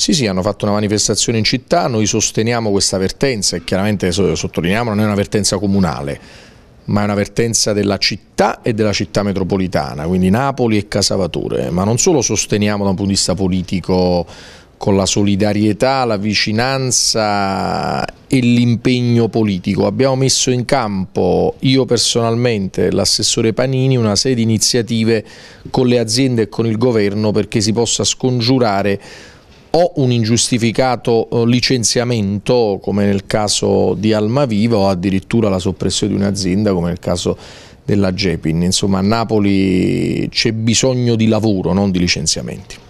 Sì, sì, hanno fatto una manifestazione in città, noi sosteniamo questa vertenza e chiaramente sottolineiamo non è una vertenza comunale, ma è una vertenza della città e della città metropolitana, quindi Napoli e Casavature, ma non solo sosteniamo da un punto di vista politico con la solidarietà, la vicinanza e l'impegno politico. Abbiamo messo in campo, io personalmente, l'assessore Panini, una serie di iniziative con le aziende e con il governo perché si possa scongiurare o un ingiustificato eh, licenziamento come nel caso di Almaviva o addirittura la soppressione di un'azienda come nel caso della Gepin. Insomma a Napoli c'è bisogno di lavoro, non di licenziamenti.